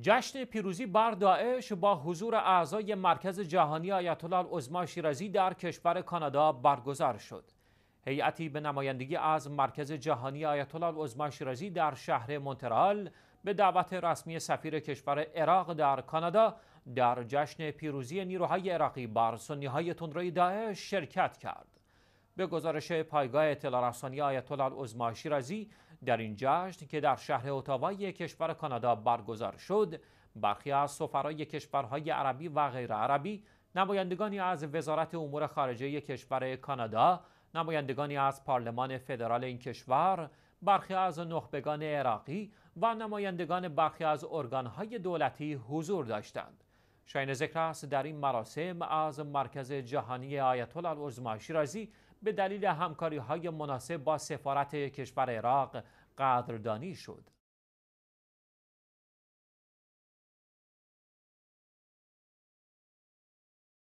جشن پیروزی بر داعش با حضور اعضای مرکز جهانی آیت الله العظما شیرازی در کشور کانادا برگزار شد. هیئتی به نمایندگی از مرکز جهانی آیت الله العظما شیرازی در شهر مونترال به دعوت رسمی سفیر کشور عراق در کانادا در جشن پیروزی نیروهای عراقی بر سنیهای تندروی داعش شرکت کرد. به گزارش پایگاه اطلاع رسانی آیت الله شیرازی در این جشن که در شهر اتاوای کشور کانادا برگزار شد برخی از سفرای کشورهای عربی و غیر عربی نمایندگانی از وزارت امور خارجه کشور کانادا نمایندگانی از پارلمان فدرال این کشور برخی از نخبگان عراقی و نمایندگان برخی از ارگانهای دولتی حضور داشتند شاین ذکر است در این مراسم از مرکز جهانی آیت الله شیرازی به دلیل همکاری های مناسب با سفارت کشور عراق قدردانی شد